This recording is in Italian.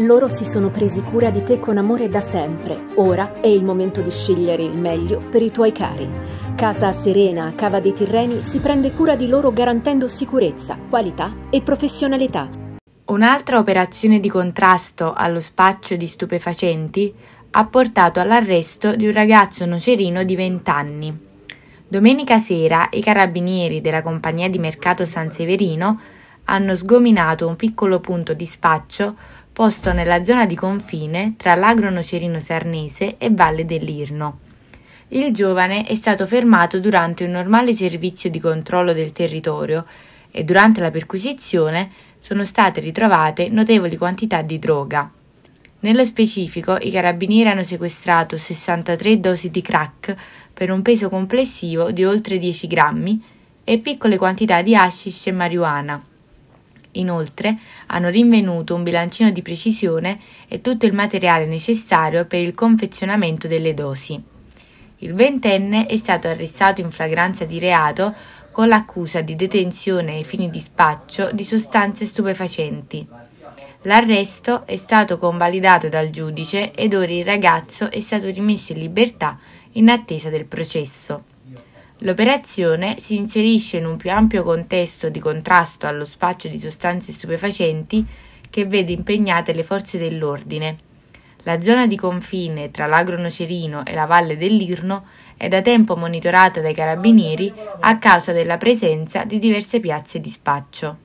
Loro si sono presi cura di te con amore da sempre. Ora è il momento di scegliere il meglio per i tuoi cari. Casa Serena a Cava dei Tirreni si prende cura di loro garantendo sicurezza, qualità e professionalità. Un'altra operazione di contrasto allo spaccio di stupefacenti ha portato all'arresto di un ragazzo nocerino di 20 anni. Domenica sera i carabinieri della compagnia di mercato San Severino hanno sgominato un piccolo punto di spaccio posto nella zona di confine tra l'agro nocerino sarnese e Valle dell'Irno. Il giovane è stato fermato durante un normale servizio di controllo del territorio e durante la perquisizione sono state ritrovate notevoli quantità di droga. Nello specifico, i carabinieri hanno sequestrato 63 dosi di crack per un peso complessivo di oltre 10 grammi e piccole quantità di hashish e marijuana inoltre, hanno rinvenuto un bilancino di precisione e tutto il materiale necessario per il confezionamento delle dosi. Il ventenne è stato arrestato in flagranza di reato con l'accusa di detenzione ai fini di spaccio di sostanze stupefacenti. L'arresto è stato convalidato dal giudice ed ora il ragazzo è stato rimesso in libertà in attesa del processo. L'operazione si inserisce in un più ampio contesto di contrasto allo spaccio di sostanze stupefacenti che vede impegnate le forze dell'ordine. La zona di confine tra l'agronocerino e la Valle dell'Irno è da tempo monitorata dai carabinieri a causa della presenza di diverse piazze di spaccio.